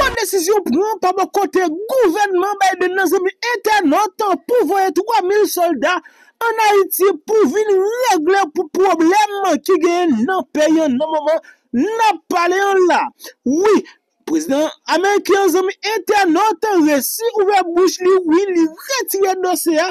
Kwa desisyon pou mwen pa mwen kote, gouvenman bay de Nazemi ete notan pou voye 3.000 soldat anayiti pou vini regle pou problem ki gen nan paye nan maman nan pale yon la. Oui. Prezident, Amerike yon zomi ente anote re sir ouve bouch li wili retye dosye.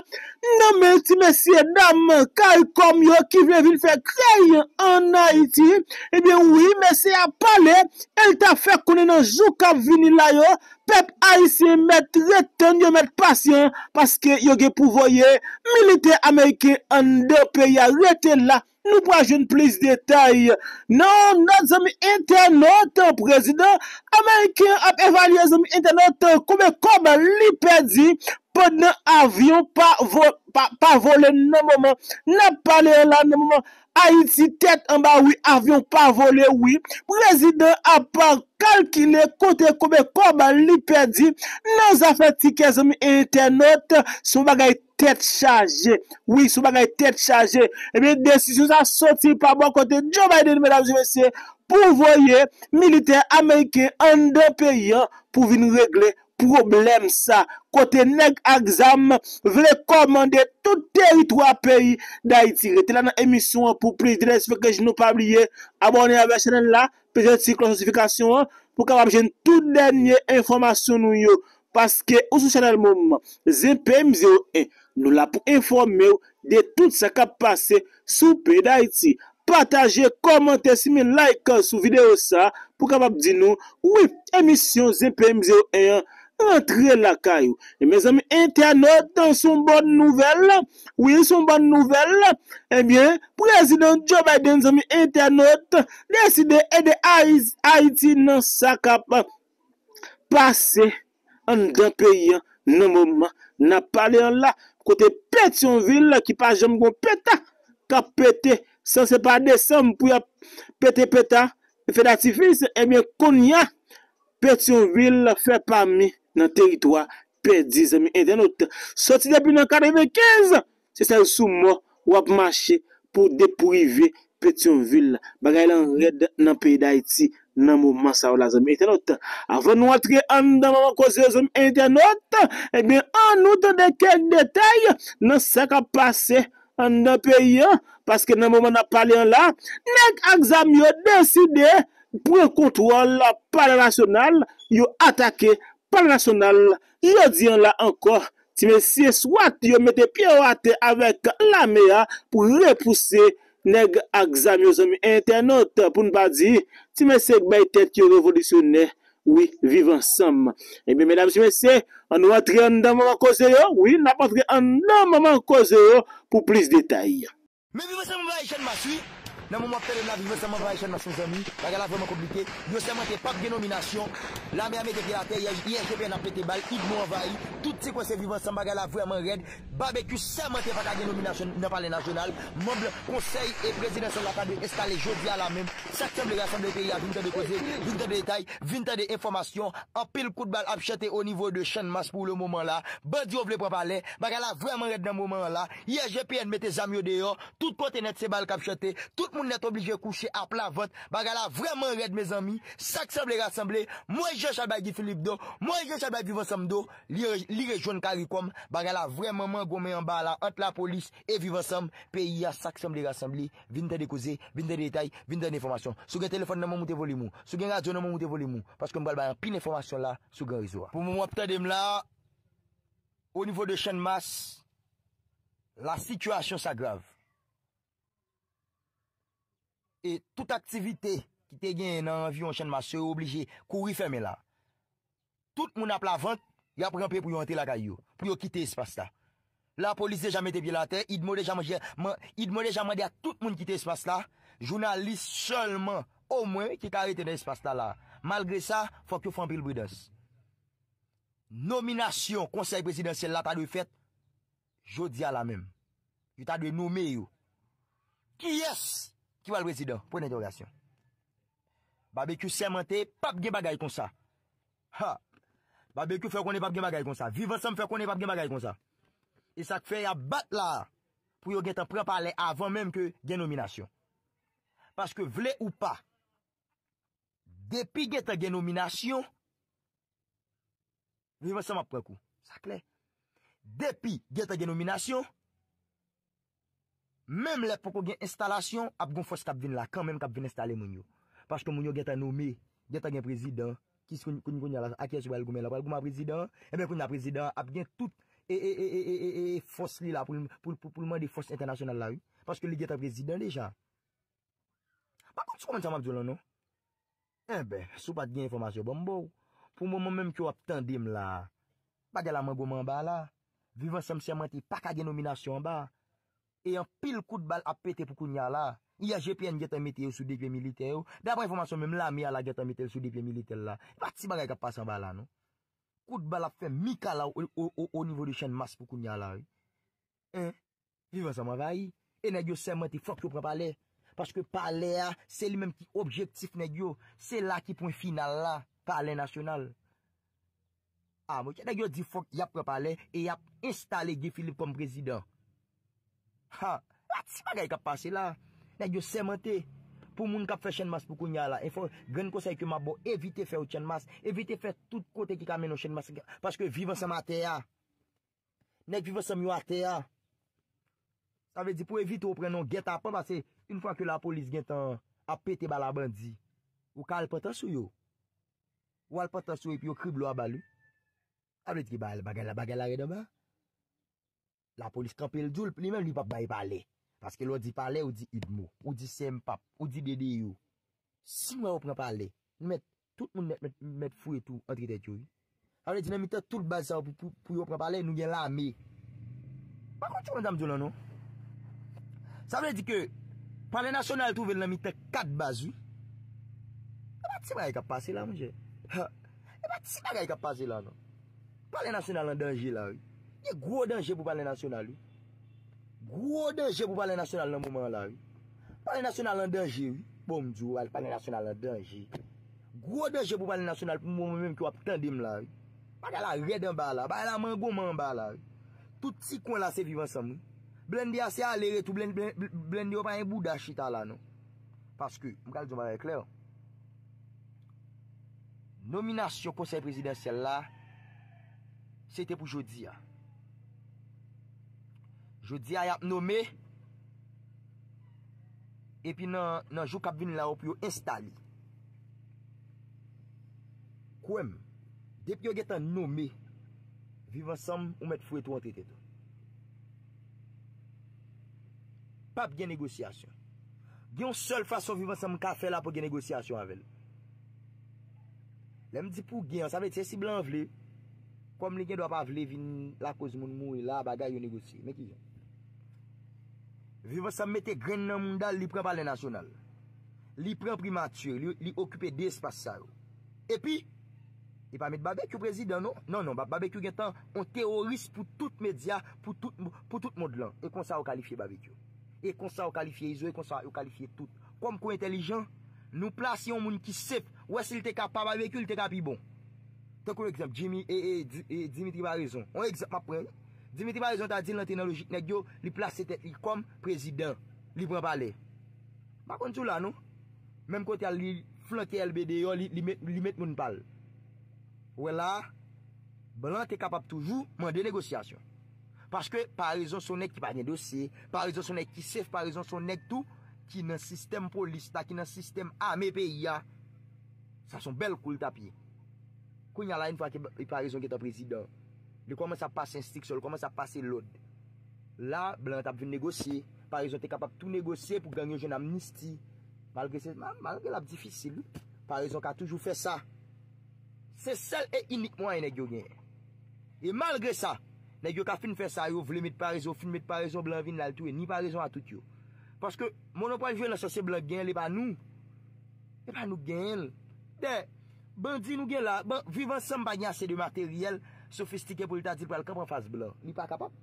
Nomen ti mesye dam kar kom yo ki vle vil fe krey en Haiti. Ebyen wili mesye apale el ta fe konen anjou kab vini la yo. Pep a yise met reton yo met pasyon. Paske yo ge pou voye milite Amerike an de pe ya retye la. Nou pou ajoun plis detay, nan nan zami internet, prezident, Amerike ap evalye zami internet koube koube li pedi pou nan avyon pa vole nan mouman, nan pale lan nan mouman, a yi si tet an ba wii avyon pa vole wii, prezident ap ap kalkine koute koube koube li pedi nan zafatike zami internet sou bagay tenay. Tête chargée. Oui, sou bagay tète chargée. Ebyen, eh desisyous a sorti pa bon kote Joe Biden, mèdames et messieurs, pouvoyer milite amerikè an do peyi an pou vi nou regle problem sa. Kote neg a gzam, vle komande tout territoire peyi da itire. Tè la nan emisyon pou pli drense fè ke j nou pabliye. Abonnez la vè chanel la, pè jè t'y klonsosifikasyon an pou kababjen tout denye informasyon nou yo. Paske ou sou chanel moum, zè pèm zyo e. Nou la pou informe ou de tout sa kap pase sou pey d'Haiti. Pataje, komante, sime like sou videyo sa pou kapap di nou. Ou e misyon zinpey mize ou e yon entre lakay ou. E mè zanmè ente anot an son bon nouvel la. Ou e son bon nouvel la. E eh mè prezidè an job a den zanmè ente anot. Lezide e de Haiti nan sa kap pase an dan pey yon. Nou mouman nan pale yon la. Kote Petionville ki pa jom kon peta, ka pete, san se pa desem pou ya pete peta, efe datifis, ebyen kon ya Petionville fe pami nan teritwa pedi zemi. E denote, soti debi nan 45, se sen sou mo wap mache pou deprive Petionville bagay lan red nan peyi da iti. nan mouman sa ou la zon mi internet. Avon nou atre an nan mouman kouze zon mi internet, e bin an nou ton de kek detay, nan se ka pase an nan peyi an, paske nan mouman na pali an la, neg eh aksam yo deside, pou yon kontrol pari-nasyonal, yon atake pari-nasyonal, yon di an la anko, ti men si eswat, yon mette piyawate avèk la meya, pou repouse neg aksam yo zon mi internet, pou nou pa di, Mese, k bay tèt ki yo revolisyonè, oui, viv ansam. E mi, mèdame, mè se, an nou atre an dan mou an kòze yo? Oui, nan patre an nan mou an kòze yo pou plis detay. Mè viv ansam mou bay, chèn mò atri. Nè moun mou ap tèdè m la vivan, seman m waye chè nan chon zèmi. Bakal la vwenman komplike. Yo seman te pap genomination. La mè amè te pi la tè. Ya jèkèpè nan pètè bal. Id mou envahi. Tout se kwa se vivan. Seman bakal la vwenman red. Babè ki seman te pata genomination nan pale nan jonal. Moun moun konsey e prezidensyon la fà de installe jòd. Vya la mèm. Sèkèm le rè asèmble te yè. Vin tè de koze. Vin tè de detay. Vin tè de informasyon. Apil kout bal ap chète. O Moun net oblige kouche ap la vot, bagala vreman red me zami, sak samble rassemble, mwen je chal bagi filip do, mwen je chal bagi vivan samdo, li rejon karikom, bagala vreman man gome yon bala ant la polis e vivan sam, peyi ya sak samble rassemble, vinte de kouze, vinte de detay, vinte de informasyon. Sou gen telefon nan moun moute voli moun, sou gen radyon nan moun moute voli moun, paske mbal bayan pin informasyon la, sou gen rizwa. Pou moun wapte dem la, ou nivou de chen mas, la situasyon sa grav. E tout aktivite ki te gen nan viyon chen ma se ou obligi kou rifeme la. Tout moun ap la vant, ya prempi pou yon te la kayo. Pou yon kite espas la. La polis de jamete pi la ten, idmode jamande a tout moun kite espas la. Jounalist seman, o mwen, ki ta reten espas la. Malgre sa, fok yo fampil bwides. Nomination konsey presidensel la ta de fet, jodi a la men. Yon ta de nome yo. Ki yes! Kiwa lwezidon, pwene enteogasyon. Babeku semente, pap gen bagay kon sa. Babeku fwe konen pap gen bagay kon sa. Vivansam fwe konen pap gen bagay kon sa. E sak fwe ya bat la, pou yo gen tan pre palen avan menm ke gen nominasyon. Paske vle ou pa, depi gen tan gen nominasyon, vivansam ap pre kou. Sak le. Depi gen tan gen nominasyon, Mem let pou kon gen instalasyon, ap kon fos tap vin la. Kan menm kap vin instalé moun yo. Paske moun yo gen ta nomi, gen ta gen prezidant. Kis kon kon yon akèch wèl goumen la. Wèl gouman prezidant, e ben kon yon prezidant ap gen tout e e e e e e, e fos li la pou lman de fos internasyonal la yon. Paske li gen ta prezidant deja. Bakon, sou kon men chanm ap zyon lan nou? E ben, sou pat gen informasyon bon bou. Pou moun menm ki wap tan dim la. Pa gè la man gouman ba la. Vivan sem sementi, pa ka gen nominasyon ba la. e yon pil kout bal apete pou koun nya la, i ya jepen jetan metye sou depye milite yo, dè apre informasyon mèm la, mi ala jetan metye sou depye milite la, vat si bagay ka pasan bala nou, kout bal ap fe mika la, ou nivou de chen mas pou koun nya la, e, vivan sa mwagay, e nè diyo seman ti fok yo prepa le, paske pale a, se li mèm ki objektif nè diyo, se la ki pon final la, pale nasyonal, a ah, mwen, ke nè diyo di fok yap prepa le, e yap installe Gifilip kom prezident, Ha, wat si magay kap pase la? Nèk yo semente pou moun kap fè chen mas pou koun ya la. Enfo, gren konsey ki yo mabou, evite fè ou chen mas. Evite fè tout kote ki kamen ou chen mas. Paske vivan seman ate ya. Nèk vivan seman yo ate ya. Sa ve di pou evite ou pren non get apan. Basse, un fwa ki yo la polis gen tan apete bala bandi. Ou ka alpata sou yo. Ou alpata sou yo e pi yo krib lo abalou. A ve di ki bagala bagala re dama. La polis kampel djou, li men li pap baye pale. Paske lo di pale ou di idmo, ou di sem pap, ou di dede yu. Si mwen wap wap pale, nou met tout moun net met fwe tou antre tete yu. Awe di nan mi te tout bazi sa wap pou yu wap pale, nou gen la me. Pa kon chou nan jam djou la nou? Sa vre di ke, pale nasyonal tou ven nan mi te kat bazi. E ba ti mwa yi ka pase la mwen jè? E ba ti mwa yi ka pase la nou? Pale nasyonal an danjè la yu. Yè gwo denje pou pale nasyonal wè. Gwo denje pou pale nasyonal nan mouman la wè. Pale nasyonal nan denje wè. Pou bon, mdjou wè, pale nasyonal nan denje wè. Gwo denje pou pale nasyonal pou mouman mèm ki wap tèndim la wè. Pou mdjou wè la red an ba la. Pou mdjou wè la man gouman an ba la wè. Touti kon la se vivan san mè. Blende a se ale re, touti blende wè pa yon bouda chita la nou. Paske, mkal djouman wè klè wè. Nominasyon konsey presidensyèl la, se te pou jodi ya. Jou di a yap nome Epi nan jou kab vin la ou Pyo installi Kouem Depi yo getan nome Vivansam ou met fwe tou an tete to Pap gen negosyasyon Gen yon sol fason vivansam Ka fe la pou gen negosyasyon avèl Le m di pou gen Sa mè ti se si blan vle Kouem li gen dwa pa vle vin la koz moun mou La bagay yo negosy Mè ki yon Vi van sa mette gren nan moun dal, li pren palen nasyonal. Li pren primatur, li okupe non? non, non, de espas sarou. E pi, li pa mette Babekou prezident nou? Nan nan, Babekou gen tan, on teoris pou tout media, pou tout moun lan. E kon sa wakalifiye Babekou. E kon sa wakalifiye izou, e kon sa wakalifiye tout. Kom kon intelijan, nou plasyon moun ki sep, wè si li te kap pa Babekou, li te kap pi bon. Ten kon ekzem, Jimmy e Dimitri Barizon. On ekzem, ma prenen. Dimitri Parizon ta din lantinologik neg yo li plase tet li kom prezidant, li bran pale. Bakon sou la nou, menm kote a li flanke LBD yo, li met moun pale. Ouwe la, blan te kapap toujou man denegosyasyon. Paskwe Parizon sou neg ki panye dosye, Parizon sou neg ki sef, Parizon sou neg tou ki nan sistem polista, ki nan sistem ame peya. Sa son bel koul tapye. Kou nyalayn fwa ki Parizon ki tan prezidant. de koman sa pase instik sol, koman sa pase lode. La, blan tap ven negosye, parizon te kapap tou negosye pou ganyon jen amnisti. Malgre se, malgre lap difisil, parizon ka toujou fe sa, se sel e inik mwen ene gyo gen. E malgre sa, ene gyo ka fin fe sa yo, vle met parizon, fin met parizon, blan vin lal tou, e ni parizon a tout yo. Paske, monopole vye la sosye blan gen, le pa nou, le pa nou gen. De, ban di nou gen la, ban vivan san pa gen ase de materiel, Sofistike politatik wè l kap an fase blan. Li pa kapap?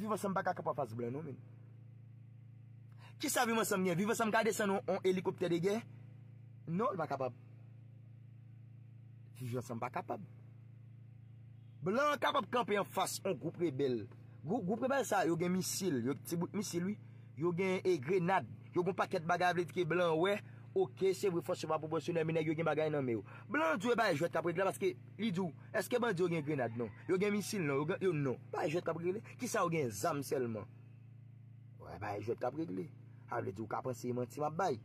Viva san pa kap an fase blan, nou men. Ki sa vi mwen san mnen? Viva san mwen kade san nou an helikopter de gen? Non, li pa kapap. Si jwa san pa kapap. Blan kapap kampi an fase, an goupre bel. Goupre bel sa, yo gen misil. Yo gen misil, yo gen e grenad. Yo gen paket bagavlet ki blan, wè. Ok, se vwe fòs se va pòpòs yon menè yon gen bagay nan mè yon. Blan, dwe baye jwet kapregle, paske lidou, eske bandi yon gen grenad non? Yon gen min sil non? Yon non. Baye jwet kapregle, ki sa yon gen zam selman. Baye jwet kapregle. Able dwe kaprense yon menti man baye.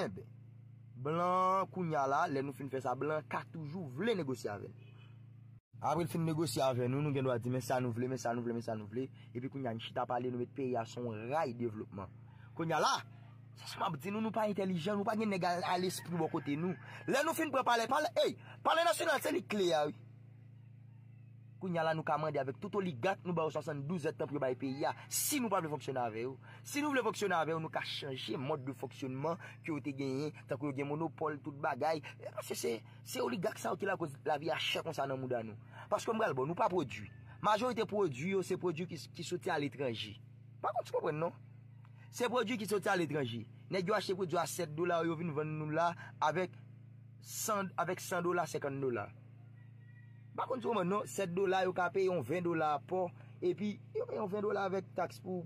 Enbe, blan, kounya la, lè nou fin fè sa blan, ka toujou vle negosi avè. Abre l fin negosi avè nou, nou gen do a di, mè sa nou vle, mè sa nou vle, mè sa nou vle, epi kounya njita pale nou mè te peye a son Sese mabdi nou nou pa intelijen, nou pa gen negal al espri bon kote nou Le nou fin pre pale, pale, hey, pale nasyonal se li kle ya ah, Kou nyalan nou kamande avek tout oligat nou ba ou 72 etan pre bay pe ya ah, Si nou pa vle fonksyon avè yo Si nou vle fonksyon avè yo nou ka chanje mod de fonksyonman Kyo ou te genye, tako ou gen monopol, tout bagay eh, Se oligat sa ou ki la vi a chè kon sa nan mouda nou Paske mbrel bon, nou pa prodjou Majorite prodjou yo, se prodjou ki soti al etranji Pakon ti kompren non Se prodjou ki sote al etranji, nek yo ache prodjou a 7 dola ou yo vin venn nou la avèk 100 dola, 50 dola. Bakon trou mè nou, 7 dola yo ka pe yon 20 dola apò, epi yon 20 dola avèk taks pou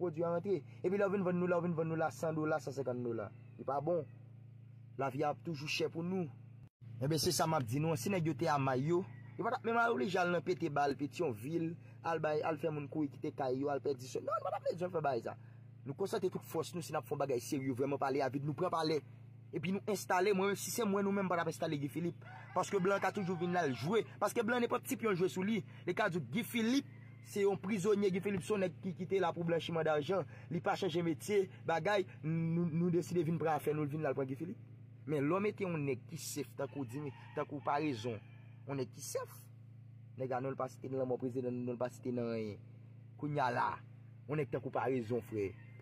prodjou avèk te, epi yon vin venn nou la, vin venn nou la, 100 dola, 150 dola. Yon pa bon, la vi ap toujou chè pou nou. Mè bè se sa map di nou, se nek yo te amay yo, yon pata, mè mè ou li jal nan pète bal, pète yon vil, al fè moun kou, yon kite kayo, al pète diso, non, mè mè mè di jan fè bay zan. Nou konsante tout fos nou se nan pou fon bagay seriou Vreman pale a vide, nou pre pale E pi nou instale mwen, si se mwen nou menm para pre instale Gifilip Paske blan ka toujou vin la ljwe Paske blan ne pa ptip yon jwe sou li Le ka djou Gifilip Se yon prizoni Gifilip son ne ki kite la pou blanchiman d'ajan Li pa chanje metye bagay Nou deside vin pre a fe, nou vin la lpon Gifilip Men lome te yon ne ki sef Takou pa rezon On ne ki sef Nega nou lopaste, nou lopaste Nou lopaste nan kounya la On ne takou pa rezon frey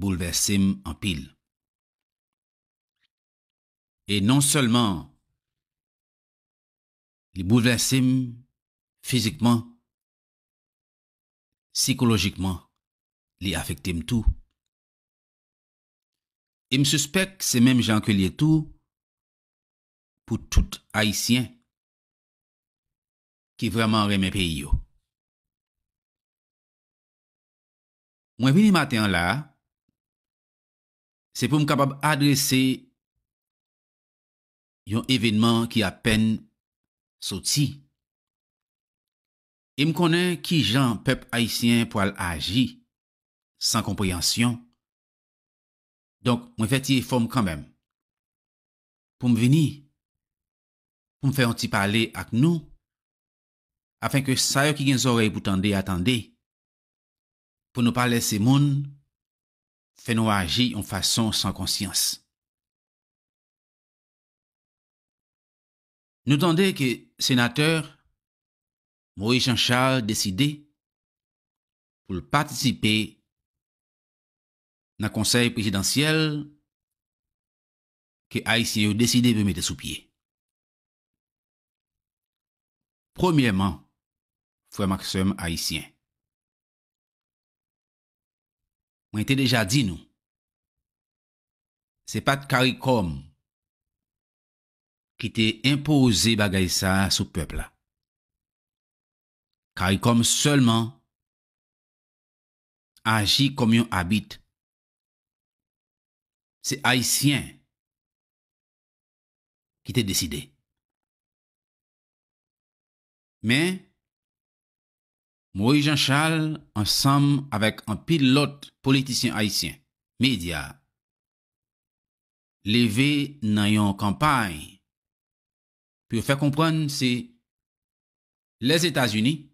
bouleversim an pil. E non seulement li bouleversim fizikman, psikologikman, li afektim tou, im suspect se menm jan ke li tou pou tout haisyen ki vreman reme peyo. Mwen vini maten la, Se pou m kapab adrese yon evenman ki apen soti. E m konen ki jan pep Haitien pou al aji san kompryansyon. Donk mwen feti e fom kanmem. Pou m vini, pou m fè yon ti pale ak nou. Afen ke sayo ki gen zorey boutande atande pou nou pale se moun. Fais-nous agir en façon sans conscience. Nous que que le sénateur Moïse Jean-Charles décidé pour participer présidentiel que présidentiel que que Haïtien décidé décidé de mettre sous pied. Premièrement, frère Maxime Haïtien. Mwen te deja di nou. Se pat karikom ki te impose bagay sa sou pepla. Karikom seulement agi kom yon abit. Se haisyen ki te deside. Men, Moui Jean Charles, ansam avèk an pilote politisyen haïsyen, media, leve nan yon kampany, pou yon fè komprèn se les Etats-Unis,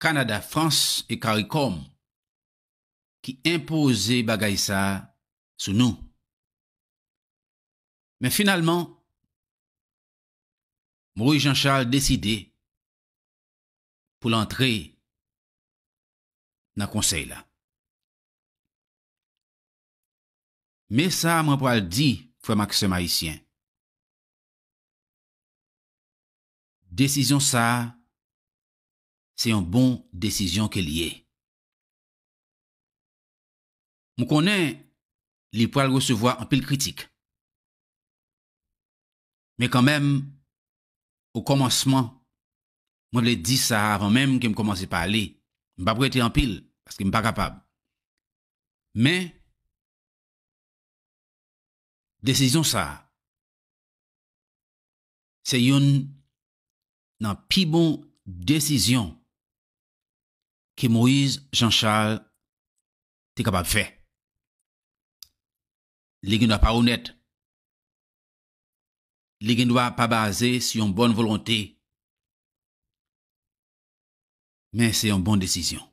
Kanada, France et Karikom ki impose bagay sa sou nou. Men finalman, Moui Jean Charles deside pou l'antre nan konsey la. Me sa, mwen po al di, fwe Maxe Maïsien, desizyon sa, se yon bon desizyon ke liye. Mwen konen, li po al resevoa an pil kritik. Me kan men, ou komansman, Mwen lè di sa avan mèm ki m komanse pa lè. M pa pou ete an pil. Paske m pa kapab. Mè. Desisyon sa. Se yon nan pi bon desisyon ki Moise Jean Charles te kapab fè. Lè gen dwa pa ou net. Lè gen dwa pa base si yon bon volonté Men se yon bon desisyon.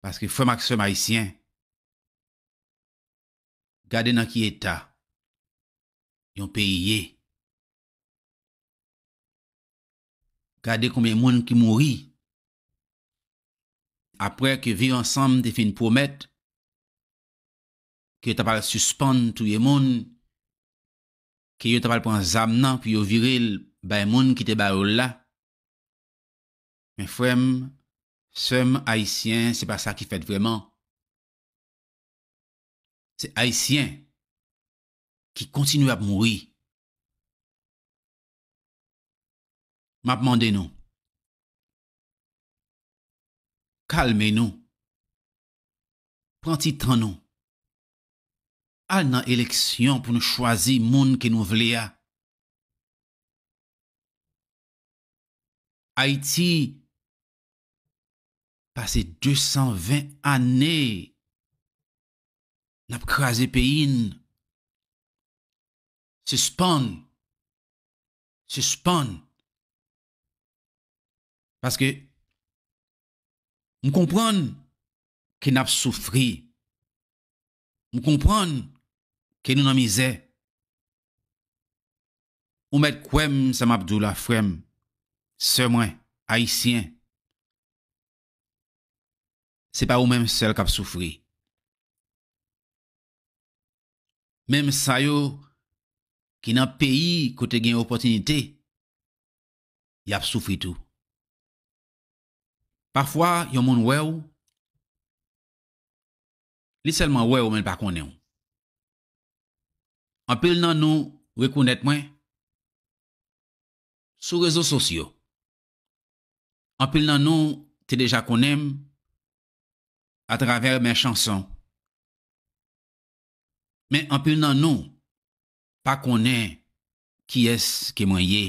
Paske fwa makswe maisyen, gade nan ki eta, yon peyeye. Gade konbe moun ki mouri, apre ke vi ansam te fin promet, ke yo tapal suspan touye moun, ke yo tapal pon zam nan, ki yo virel bay moun ki te bay ou la, Men fwem, sem haisyen, se pa sa ki fet vreman. Se haisyen, ki kontinu ap mwoui. Mapmande nou. Kalme nou. Pwanti tan nou. Al nan eleksyon pou nou chwazi moun ke nou vle ya. Haiti, Passe 220 ane. N ap kraze peyin. Se span. Se span. Paske. M kompran. Ke n ap soufri. M kompran. Ke nou nan mize. M kompran. Ou met kwem sam abdou lafwem. Semwen. Haitien. se pa ou menm sel kap soufri. Menm sa yo, ki nan peyi kote gen opotinite, yap soufri tou. Parfwa, yon moun wew, li selman wew ou menm pa konen. An pil nan nou, wekounet mwen, sou rezo sosyo. An pil nan nou, te deja konenm, a travèr mè chanson. Mè anpè nan nou, pa konè, ki es ke mwen ye.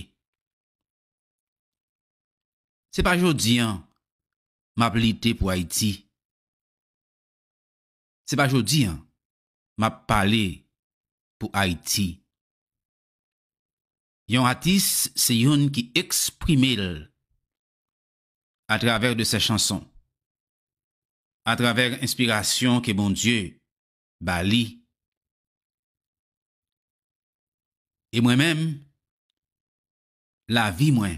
Se pa jodi an, m'a plité pou Haiti. Se pa jodi an, m'a palé pou Haiti. Yon hatis, se yon ki eksprimèl a travèr de se chanson. a travèr inspirasyon ke bon Diyo, Bali. E mwen mèm, la vi mwen,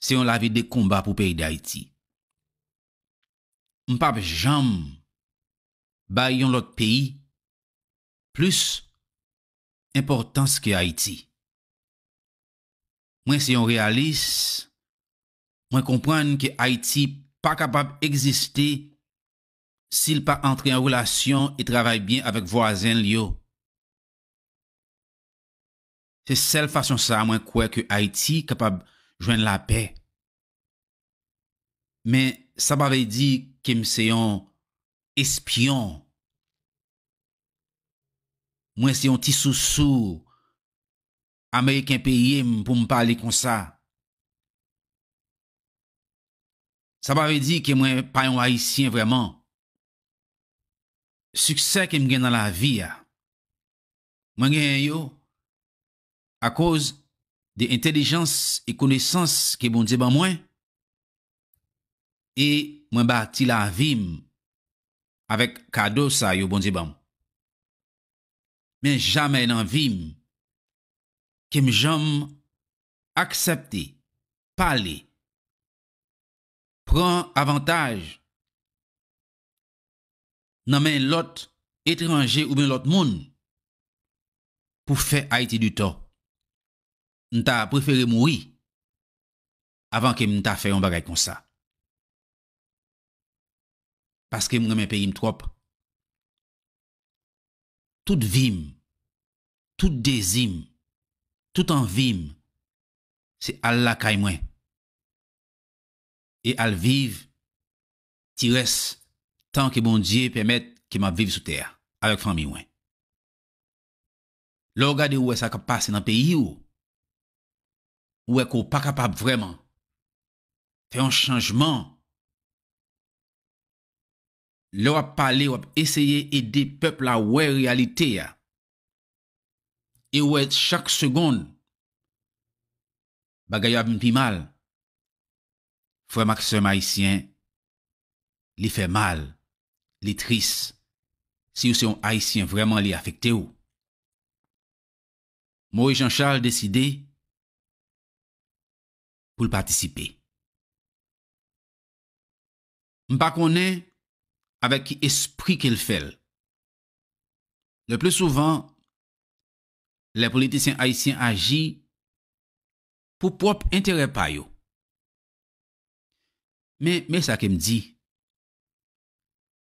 se yon la vi de komba pou peyi de Haiti. M pap jom, ba yon lot peyi, plus importans ke Haiti. Mwen se yon realis, mwen kompran ki Haiti pwede pa kapab egziste sil pa antre an relasyon e travay bin avik vwazen liyo. Se sel fasyon sa, mwen kwe ke Haiti kapab jwen la pe. Men, sa pa vey di ke m seyon espyon. Mwen seyon ti sou sou Amerik an peye pou m pale kon sa. Sa pa ve di ke mwen pa yon haisyen vreman. Suksè ke mwen gen nan la vi ya. Mwen gen yo a koz de intelijans e kounesans ke bon zeban mwen e mwen bati la vim avek kado sa yo bon zeban. Men jame nan vim ke mwen jom aksepti, pale, pran avantaj nan men lot etremanje ou men lot moun pou fe a iti du to. Nta preferi moui avan ke m ta fe yon bagay kon sa. Paske m nan men pe yon trop. Tout vim, tout dezim, tout an vim, se Allah kay mwen. e al viv ti res tan ki bon diye pemet ki ma viv sou ter avek fami ouen lor gade wè sa kapas nan peyi ou wè ko pa kapap vreman fè an chanjman lor ap pale wè ap esye ede pepl la wè realite ya e wè chak segonde bagay yo abin pi mal Frè Maxime Haitien li fè mal, li tris, si ou se yon Haitien vreman li afekte ou. Moui Jean Charles deside pou l'partisipe. Mpa konè avè ki espri ke l'fèl. Le plè souvan, le politisyen Haitien agi pou prop interè payo. Men sa kem di,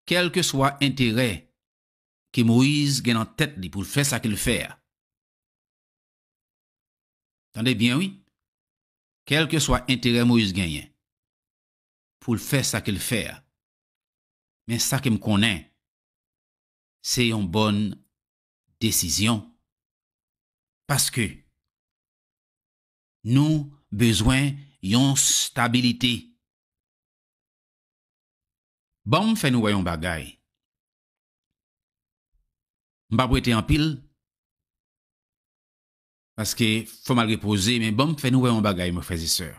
kel ke swa interè ke Moïse gen an tèt li pou l'fè sa ke l'fè. Tande bien, oui? Kel ke swa interè Moïse gen yen pou l'fè sa ke l'fè. Men sa kem konen, se yon bon desisyon. Paske, nou bezwen yon stabilite. Bon m fè nou wè yon bagay. M ba brete yon pil paske fò mal repose, men bon m fè nou wè yon bagay, m wè fè ziseur.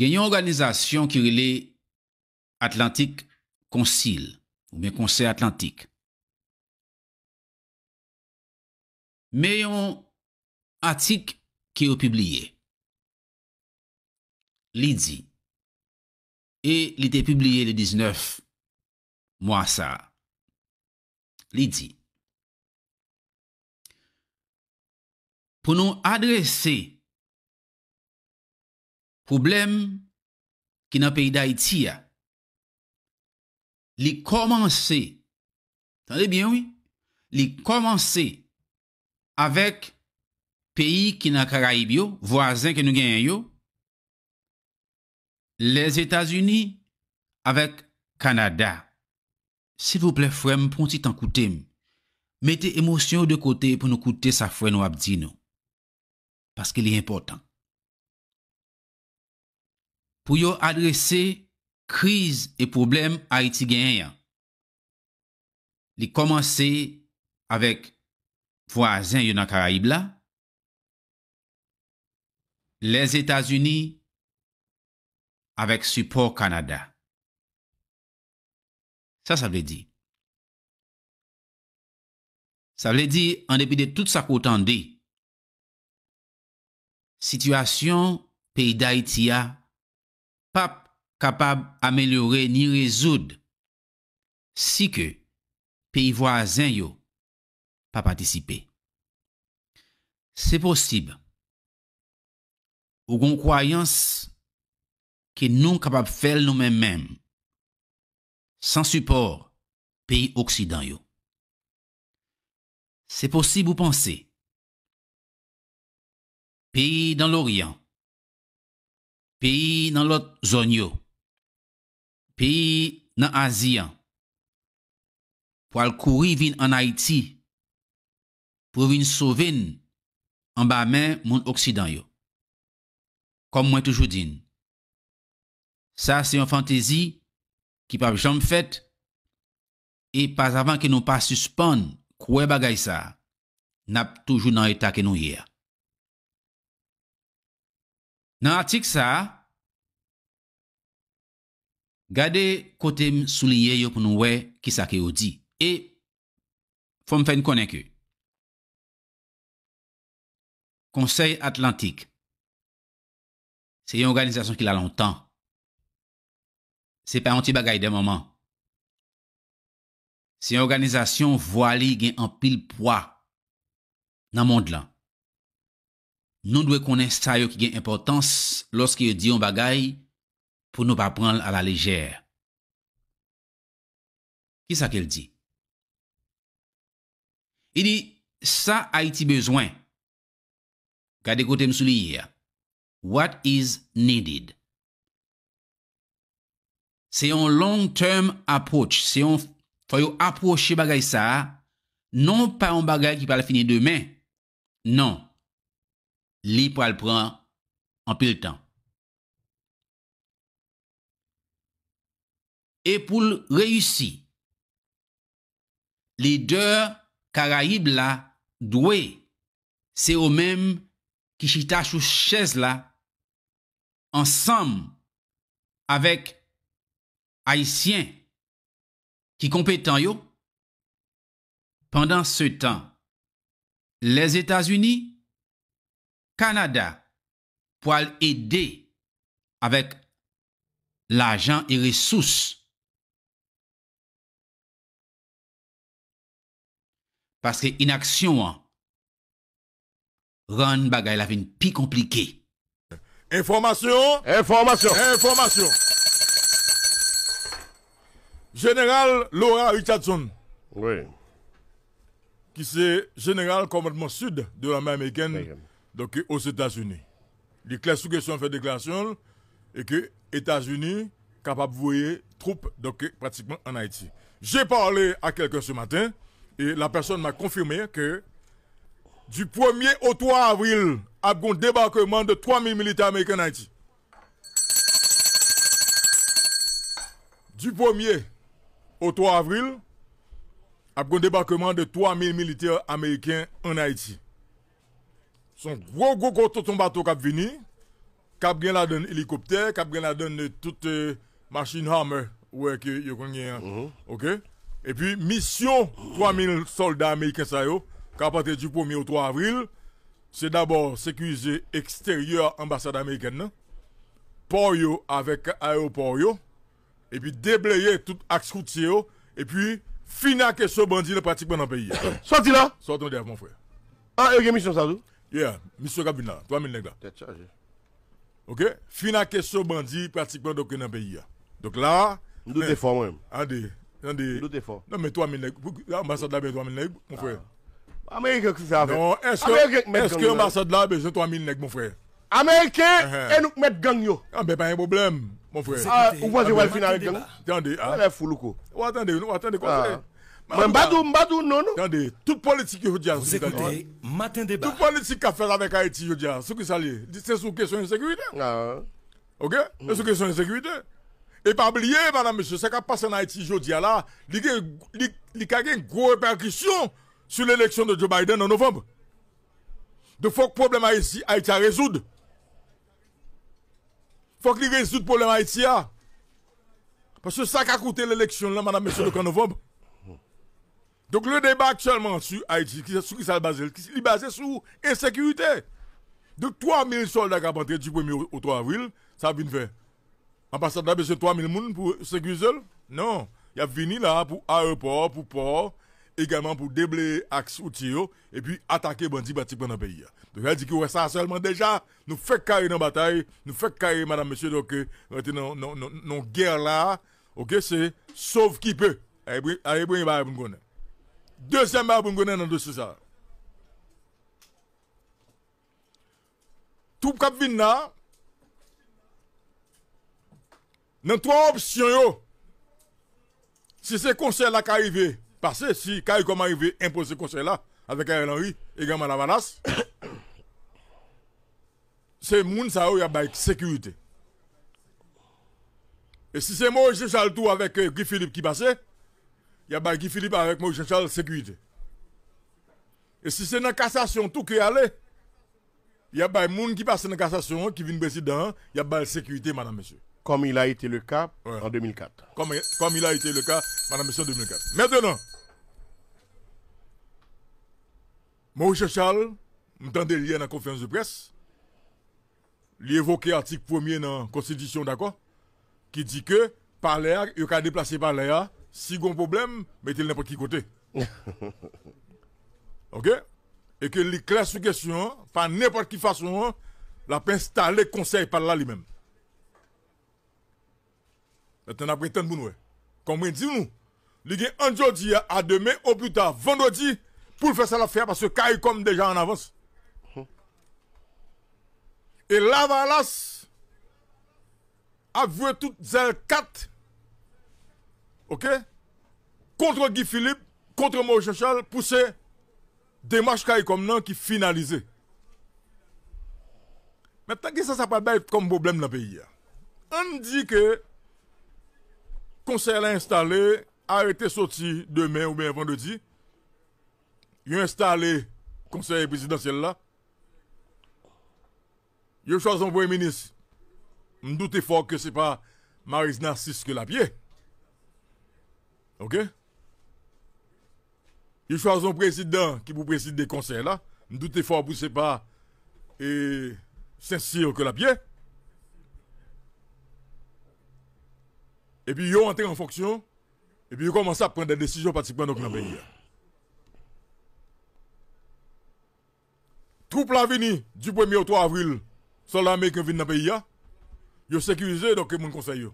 Gen yon organizasyon ki wè lè Atlantik konsil, ou men konsil Atlantik. Men yon atik ki wè pibliye. Li di e li te publie le 19 mwa sa li di pou nou adrese poublem ki nan peyi da iti ya li komanse tan de byon li komanse avek peyi ki nan karayib yo vwa zen ki nou genyo Les Etats-Unis avèk Kanada. S'il vous plè frèm, pon si tan koutèm. Mètè emosyon de kote pou nou koutè sa frèm ou abdino. Paske li important. Pou yo adrese kriz e problem ha iti genyen. Li komanse avèk vwaazen yon akaraib la. Les Etats-Unis avèk avèk support Kanada. Sa sa vle di. Sa vle di, an depi de tout sa koutan di, sityasyon peyi da itiya, pa kapab amelore ni rezoud si ke peyi vwa zen yo pa patisipe. Se posib, ou kon kwayans sa ki nou kapap fèl nou men men, san suport, peyi oksidan yo. Se posib ou panse, peyi dan l'Oriyan, peyi nan lot zon yo, peyi nan Aziyan, pou al kouri vin an Haiti, pou vin sovin, an ba men moun oksidan yo. Kom mwen toujou din, Sa se yon fantezi ki pa jom fèt e pas avan ki nou pa suspon kwe bagay sa nap toujou nan etake nou ye. Nan atik sa, gade kote m sou liye yon pou nou we ki sa ki ou di. E, fòm fèm konen ke. Konsey Atlantik. Se yon organizasyon ki la lontan. Se pa yon ti bagay den maman. Se yon organizasyon voali gen an pil pwa nan mond lan. Non dwe konen sa yo ki gen importans loske yo di yon bagay pou nou pa pran ala lejere. Ki sa ke l di? I di, sa hay ti bezwen. Kade kote msou liye. What is needed? Se yon long term approach, se yon fwayo approche bagay sa, non pa yon bagay ki pal finen demen, non, li pal pran an pil tan. E pou l reyusi, li de karayib la dwe, se yo menm ki chita chou chèz la, ansam, avek, Haïtiens qui compétent yo, Pendant ce temps, les états unis Canada pour l'aider avec l'argent et les ressources parce que hein, rend une la vie plus compliquée information information information Général Laura Richardson. Oui. Qui c'est général commandement sud de l'armée américaine, donc aux États-Unis. Les sous question fait déclaration et que États-Unis capable de voyer troupes pratiquement en Haïti. J'ai parlé à quelqu'un ce matin et la personne m'a confirmé que du 1er au 3 avril, il y a un débarquement de 3000 militaires américains en Haïti. Du 1er au 3 avril, a un débarquement de 3000 militaires américains en Haïti. Son gros gros gros ton bateau qui venu, qui a bien la donne hélicoptère, qui a bien la donne toute euh, machine hammer, ouais, que yo mm OK? Et puis, mission 3000 soldats américains, ça est, qui a partir du 1er au 3 avril, c'est d'abord sécuriser extérieur ambassade américaine, non? Hein. Port avec aéroport yo, et puis déblayer tout axe routier, et puis finir que ce bandit pratiquement dans le pays. Sorti là Sorti là mon frère. Ah, et mission ça Yeah, mission Gabina, 3000 nègres. Tête chargée. Ok Finir que ce bandit pratiquement dans le pays. Donc là. Nous défendons même. Attendez. Attendez. Nous défendons. Non, mais 3000 nègres. L'ambassade là, 3000 nègres, mon frère. Américain, qui ça fait Non, est-ce que l'ambassade là a besoin de 3000 nègres, mon frère Américain, uh-huh. et nous mettre gang yo. Ah, mais pas un problème mon frère. Ah, vous final avec Attendez, ah. Elle est foule quoi. Attendez, attendez quoi ah. mais Mbadou, Mbadou, non, non. Attendez, toute politique, je Vous matin débat. Toute politique à fait avec Haïti, je dis ce que ça c'est sous question de sécurité. Ah. Ok C'est sous question de sécurité. Et pas oublier, madame, monsieur, ce qui a passé en Haïti, je dis là, il y a une grosse répercussion sur l'élection de Joe Biden en novembre. De faux problèmes Haïti à résoudre faut qu'il résout le problème Haïti. Hein. Parce que ça a coûté l'élection, là, madame, monsieur, le novembre. Donc le débat actuellement sur Haïti, qui, sur qui ça basé, il est basé sur insécurité. Donc 000 soldats qui ont entré du 1er au 3 avril, ça a vient faire. En passant de 3 3000 personnes pour sécuriser. Non, il y a fini là pour aéroport, pour port, également pour déblayer axe outil et puis attaquer bandit pratiquement dans le pays. Donc elle dit que ça seulement déjà, nous fait carré dans la bataille, nous fait carré, madame, monsieur, donc, non, non, non, guerre là, ok, c'est sauve qui peut. Deuxième bah, pour bon, dans le dossier ça. Tout cap vin là, dans trois options, si c'est conseil là qui arrivé. Parce que si Kaye comme arrivé imposer conseil là, avec Ariel Henry, également la menace, c'est moun ça y a la sécurité. Et si c'est moi, jean Charles tout avec euh, Guy Philippe qui passait, il y a Guy Philippe avec moi, jean Charles sécurité. Et si c'est dans la cassation tout qui allé. il y a des gens qui passent dans la cassation, qui viennent président, il y a la sécurité, madame, monsieur comme il a été le cas en 2004. Comme, comme il a été le cas, Madame Monsieur, en 2004. Maintenant, Maurice Charles, m'entendez lié dans la conférence de presse, il évoquait l'article 1er dans la Constitution, d'accord, qui dit que par l'air, il y a déplacé par l'air, si vous problème, mettez-le n'importe qui côté. ok? Et que les classes question, par n'importe qui façon, la installé installer conseil par là lui-même. Maintenant, après pour nous. Comme on dit nous, il un jour à demain au plus tard, vendredi, pour faire ça l'affaire parce que est déjà en avance. Hum. Et Valas a vu toutes les quatre ok, contre Guy Philippe, contre Maurice Charles, pour ces démarches non qui finalisées. Maintenant, tant que ça, ça pas comme problème dans le pays? Hein? On dit que konser la instale, a ete soti demen ou ben vendodi, yo instale konser presidansel la, yo chwa zon preminis, mdoute fok ke se pa Maris Narsis ke la pye, yo chwa zon presidans ki pou preside konser la, mdoute fok pou se pa, e sensir ke la pye, Et puis, ils entrent en fonction. Et puis, ils commencent à prendre des décisions pratiquement dans le pays. Troupe la venue du 1er au 3 avril, soldats américains viennent dans le pays. Ils sécurisé, donc ils conseil.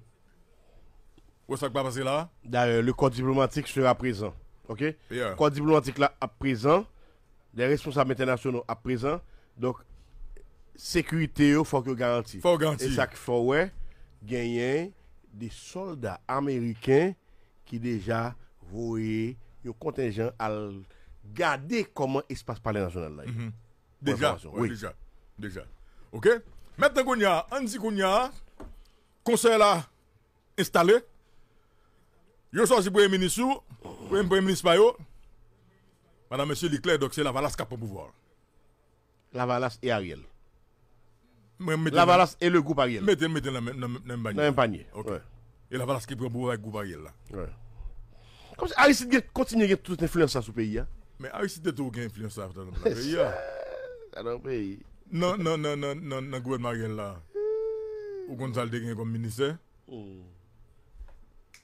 Où ça va passer là le corps diplomatique sera présent. OK Le code corps diplomatique là à présent, les responsables internationaux à présent. Donc, sécurité, il faut que Il Faut garantir. Et ça qu'il faut, ouais, gagner des soldats américains qui déjà voyaient un contingent à garder comment espace parler national Mm Déjà, oui. déjà, déjà. OK Maintenant qu'on y a, on dit qu'on y a conseil là installé. suis le premier ministre, premier ministre Madame monsieur Leclerc donc c'est la valasse qui a pour pouvoir. La est et Ariel. Lavalas e le goup agen e la Meten meten nan yon panye E Lavalas ki prebouwa yon goup agen la Kom se Arisid gen kontinye gen tout Influensas ou peyi ya Men Arisid deto ou gen influensas Nan nan nan nan Nan goup agen la Ou kontal de gen kominise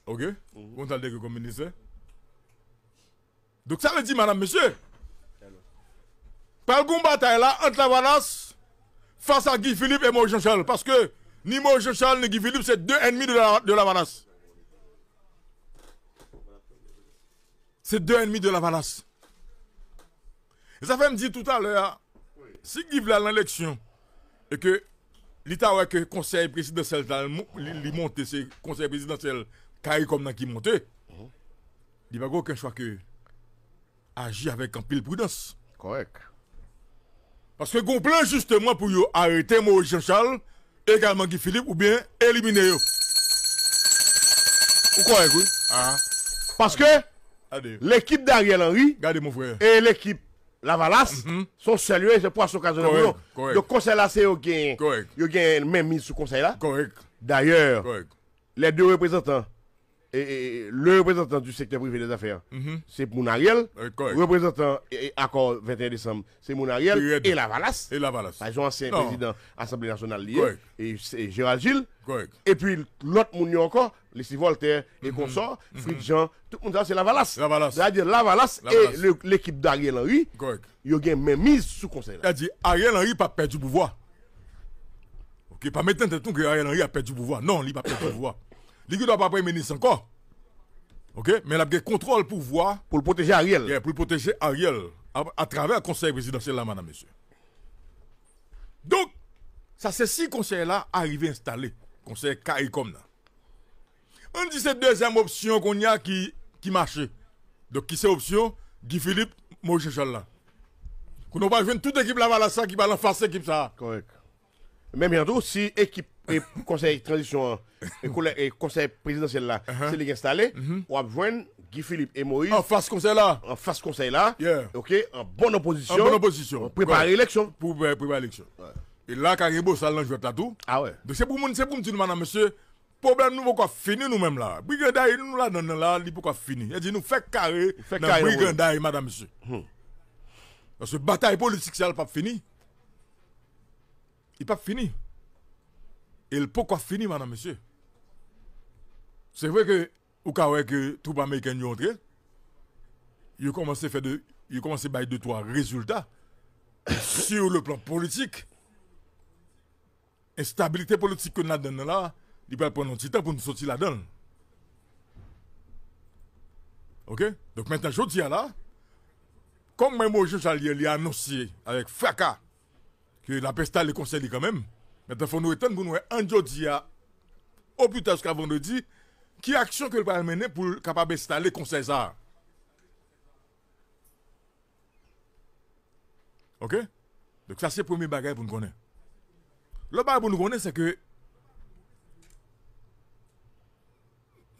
Ok Kontal de gen kominise Dok sa le di manan meshe Par goun batay la Ant Lavalas face à Guy Philippe et jean Charles. Parce que ni jean Charles ni Guy Philippe, c'est deux ennemis de la, de la C'est deux ennemis de la valence. Et ça fait me dire tout à l'heure, si Guy en l'élection, et que l'État que le conseil présidentiel, il monter c'est conseil présidentiel, qui comme dans qui monte, il n'y a aucun choix que agir avec un pile prudence. Correct. Parce que vous plan justement pour arrêter Maurice Jean-Charles, également Guy Philippe, ou bien éliminer Vous Pourquoi oui? Ah. Parce que l'équipe d'Ariel Henry mon frère. et l'équipe Lavalas mm sont salués, c'est pour ce cas de Le conseil là, c'est au gain. même mis sous conseil là. Correct. D'ailleurs, les deux représentants et, le représentant du secteur privé des affaires, mhm. c'est Mounariel. Le euh, Représentant et, accord 21 décembre, c'est Mounariel et Lavalas. Et Lavalas. Bah, ils ancien président Assemblée nationale liée et, c'est Gérald Gilles. Et puis l'autre Mounio encore, Les Voltaire et Consort, mhm. consorts, mhm. Jean, tout le monde ça c'est Lavalas. Lavalas. C'est-à-dire Lavalas, et l'équipe d'Ariel Henry, ils ont même mise sous conseil. C'est-à-dire Ariel Henry n'a pas perdu le pouvoir. Ok, pas maintenant que Ariel Henry a perdu le pouvoir. Non, il n'a pas perdu le pouvoir. Il ne doit pas prémunir ministre encore. mais il a le contrôle pouvoir pour protéger Ariel. pour protéger Ariel à, travers le conseil présidentiel là madame monsieur. Donc ça c'est six conseil là arrivé installé, conseil CARICOM On dit cette deuxième option qu'on a qui qui Donc qui c'est l'option Guy Philippe suis là. Qu'on va jouer toute l'équipe là-bas là ça qui va face l'équipe ça. Correct. Même bientôt si l'équipe et conseil transition hein. et conseil présidentiel là, uh-huh. c'est les Ou mm-hmm. on joindre Guy Philippe et Moïse. En face conseil là. En face conseil là. OK, en bonne opposition. En bonne opposition. Préparer l'élection. Pour préparer l'élection. Et là Karibo ça lance là tout. Ah ouais. Donc c'est pour c'est pour nous, dire madame monsieur problème nous pourquoi fini nous même là. brigandage nous là non là, il pourquoi fini. Il dit nous fait carré. Fait carré. brigandage madame monsieur. Hmm. Parce que bataille politique ça pas fini. Il pas fini. Et pourquoi finir, madame, monsieur. C'est vrai que, ou où que troupes américaines sont entré, ils commencé à faire de, il deux, trois résultats sur le plan politique. Instabilité politique que nous avons là, il va prendre un petit temps pour nous sortir là-dedans. Ok? Donc maintenant, je dis là, comme même au juge a annoncé avec fracas que la peste a le conseil quand même, E te fon nou eten pou nou e anjo diya O putan sk avon de di Ki aksyon ke l pou almenen pou kapabe stale kon sezar Ok Dek sa se premi bagay pou nou konen Le bagay pou nou konen se ke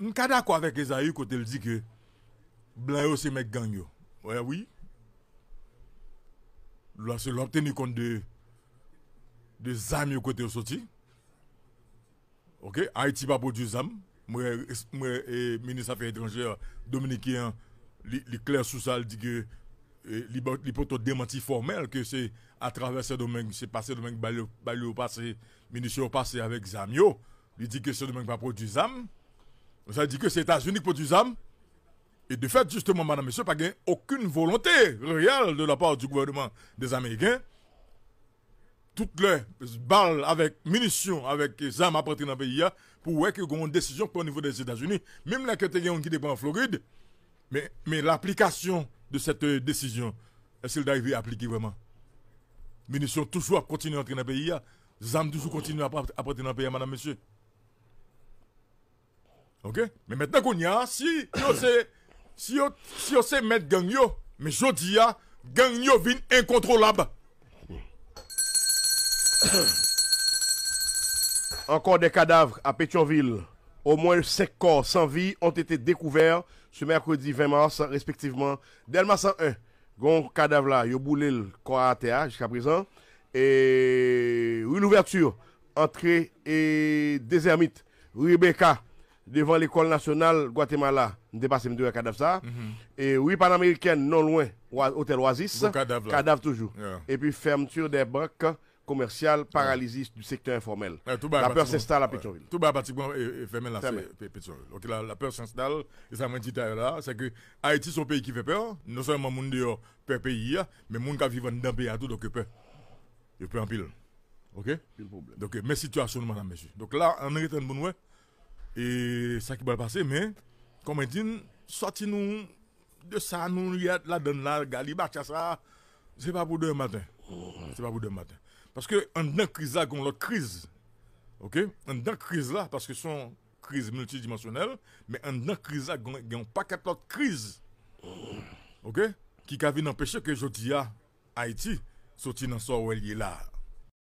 Nkada kwa vek e zayi kote l di ke Bla yo se mek gang yo Ou ya oui Lase l ap teni konde de de Zamio yo kote yo soti. Ok, Haiti pa des zam. Mwen menis afe affaires Dominikien li, li kler sou sal di eh, li, li poto demanti formel que c'est à travers ce domaine. C'est passé le pase, menis yo pase passé zam yo. Li di ke se domen pa pas zam. Ça dit que c'est États-Unis qui produisent Et de fait, justement, madame, monsieur, a aucune volonté réelle de la part du gouvernement des Américains toutes les balles avec munitions, avec les armes apportées dans le pays, hein, pour voir qu'il y une décision au niveau des États-Unis. Même là que tu as qui en Floride, mais, mais l'application de cette euh, décision, est-ce qu'il arrive à appliquer vraiment Munitions toujours continuent à entrer dans le pays, les hein. armes toujours continuent à apporter dans le pays, hein, madame, monsieur. Ok Mais maintenant qu'on y a, si on sait si si mettre gang mais je dis, gang vient incontrôlable. Encore des cadavres à Pétionville. Au moins 5 corps sans vie ont été découverts ce mercredi 20 mars, respectivement. Delma 101, gon cadavre là, yo jusqu'à présent. Et une ouverture entrée et des ermites. Rebecca, devant l'école nationale Guatemala, dépassé de cadavre ça. Mm-hmm. Et oui, panaméricaine, non loin, hôtel Oasis. cadavres cadavre, toujours. Et puis fermeture des banques commercial paralysiste du secteur informel. la peur s'installe à Pétionville. Tout pratiquement euh, euh, la, peur s'installe, et ça m'a là, c'est que Haïti, c'est un pays qui fait peur, non seulement les gens pays, mais les qui vivent dans le pays tout, donc peur. Il en pile. Donc, euh, madame, monsieur. Donc là, on est en bonne et ça qui va passer, mais, comme on dit, sortez-nous de ça, nous, ça, c'est pas pour demain matin. C'est pas pour demain matin. Paske an den kriza gwen lò kriz. Ok? An den kriz la, paske son kriz multidimensionel, me an den kriza gwen gwen pa kat lò kriz. Ok? Ki kavi nan peche ke jodi ya Haiti, soti nan so wèl yè la.